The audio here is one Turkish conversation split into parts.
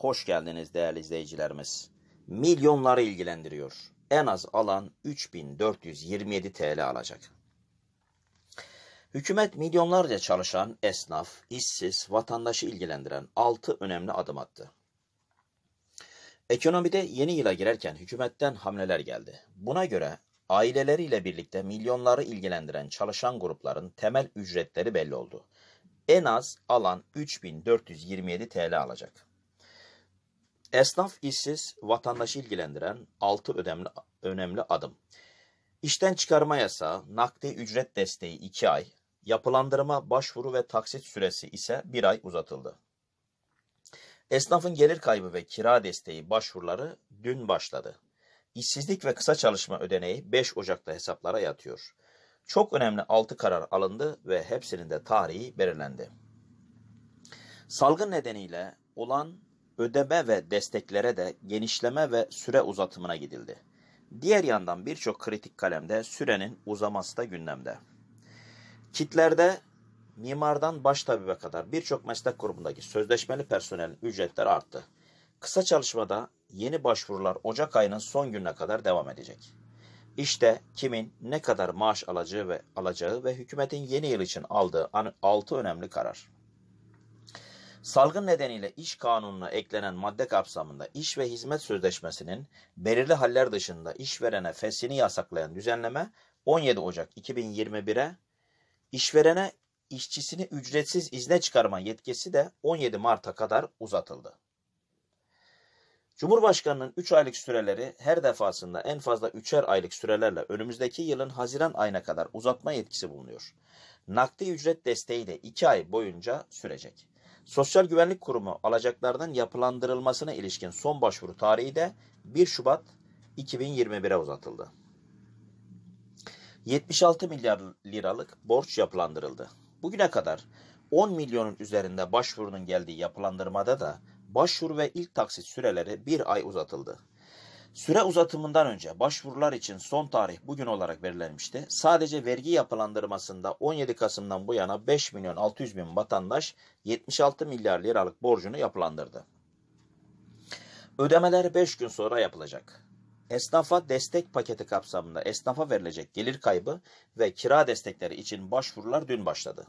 Hoş geldiniz değerli izleyicilerimiz. Milyonları ilgilendiriyor. En az alan 3427 TL alacak. Hükümet milyonlarca çalışan esnaf, işsiz, vatandaşı ilgilendiren 6 önemli adım attı. Ekonomide yeni yıla girerken hükümetten hamleler geldi. Buna göre aileleriyle birlikte milyonları ilgilendiren çalışan grupların temel ücretleri belli oldu. En az alan 3427 TL alacak. Esnaf işsiz, vatandaşı ilgilendiren 6 önemli, önemli adım. İşten çıkarma yasağı, nakdi ücret desteği 2 ay, yapılandırma, başvuru ve taksit süresi ise 1 ay uzatıldı. Esnafın gelir kaybı ve kira desteği başvuruları dün başladı. İşsizlik ve kısa çalışma ödeneği 5 Ocak'ta hesaplara yatıyor. Çok önemli 6 karar alındı ve hepsinin de tarihi belirlendi. Salgın nedeniyle olan ödeme ve desteklere de genişleme ve süre uzatımına gidildi. Diğer yandan birçok kritik kalemde sürenin uzaması da gündemde. Kitlerde mimardan baş tabibe kadar birçok meslek grubundaki sözleşmeli personelin ücretleri arttı. Kısa çalışmada yeni başvurular Ocak ayının son gününe kadar devam edecek. İşte kimin ne kadar maaş alacağı ve alacağı ve hükümetin yeni yıl için aldığı 6 önemli karar. Salgın nedeniyle iş kanununa eklenen madde kapsamında iş ve hizmet sözleşmesinin belirli haller dışında işverene fesini yasaklayan düzenleme 17 Ocak 2021'e işverene işçisini ücretsiz izne çıkarma yetkisi de 17 Mart'a kadar uzatıldı. Cumhurbaşkanının 3 aylık süreleri her defasında en fazla 3'er aylık sürelerle önümüzdeki yılın Haziran ayına kadar uzatma yetkisi bulunuyor. Nakdi ücret desteği de 2 ay boyunca sürecek. Sosyal Güvenlik Kurumu alacaklardan yapılandırılmasına ilişkin son başvuru tarihi de 1 Şubat 2021'e uzatıldı. 76 milyar liralık borç yapılandırıldı. Bugüne kadar 10 milyonun üzerinde başvurunun geldiği yapılandırmada da başvuru ve ilk taksit süreleri bir ay uzatıldı. Süre uzatımından önce başvurular için son tarih bugün olarak belirlenmişti. Sadece vergi yapılandırmasında 17 Kasım'dan bu yana 5 milyon 600 bin vatandaş 76 milyar liralık borcunu yapılandırdı. Ödemeler 5 gün sonra yapılacak. Esnafa destek paketi kapsamında esnafa verilecek gelir kaybı ve kira destekleri için başvurular dün başladı.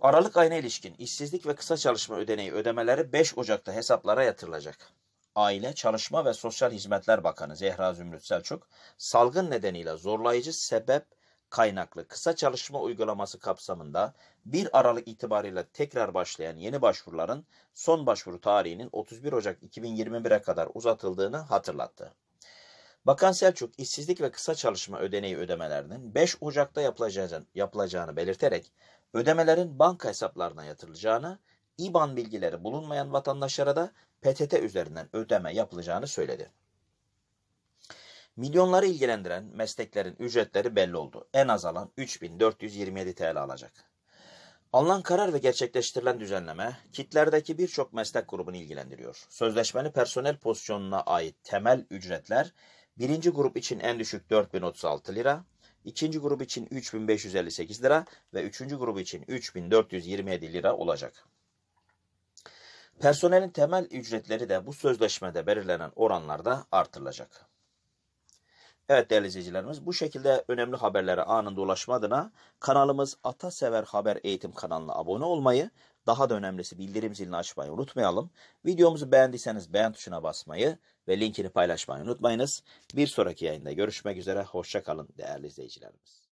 Aralık ayına ilişkin işsizlik ve kısa çalışma ödeneği ödemeleri 5 Ocak'ta hesaplara yatırılacak. Aile, Çalışma ve Sosyal Hizmetler Bakanı Zehra Zümrüt Selçuk, salgın nedeniyle zorlayıcı sebep kaynaklı kısa çalışma uygulaması kapsamında 1 Aralık itibariyle tekrar başlayan yeni başvuruların son başvuru tarihinin 31 Ocak 2021'e kadar uzatıldığını hatırlattı. Bakan Selçuk, işsizlik ve kısa çalışma ödeneği ödemelerinin 5 Ocak'ta yapılacağını belirterek, ödemelerin banka hesaplarına yatırılacağını IBAN bilgileri bulunmayan vatandaşlara da PTT üzerinden ödeme yapılacağını söyledi. Milyonları ilgilendiren mesleklerin ücretleri belli oldu. En az alan 3427 TL alacak. Alınan karar ve gerçekleştirilen düzenleme kitlerdeki birçok meslek grubunu ilgilendiriyor. Sözleşmeli personel pozisyonuna ait temel ücretler birinci grup için en düşük 4036 lira, ikinci grup için 3558 lira ve üçüncü grup için 3427 lira olacak. Personelin temel ücretleri de bu sözleşmede belirlenen oranlarda artırılacak. Evet değerli izleyicilerimiz bu şekilde önemli haberlere anında ulaşma adına kanalımız Atasever Haber Eğitim kanalına abone olmayı, daha da önemlisi bildirim zilini açmayı unutmayalım. Videomuzu beğendiyseniz beğen tuşuna basmayı ve linkini paylaşmayı unutmayınız. Bir sonraki yayında görüşmek üzere, hoşçakalın değerli izleyicilerimiz.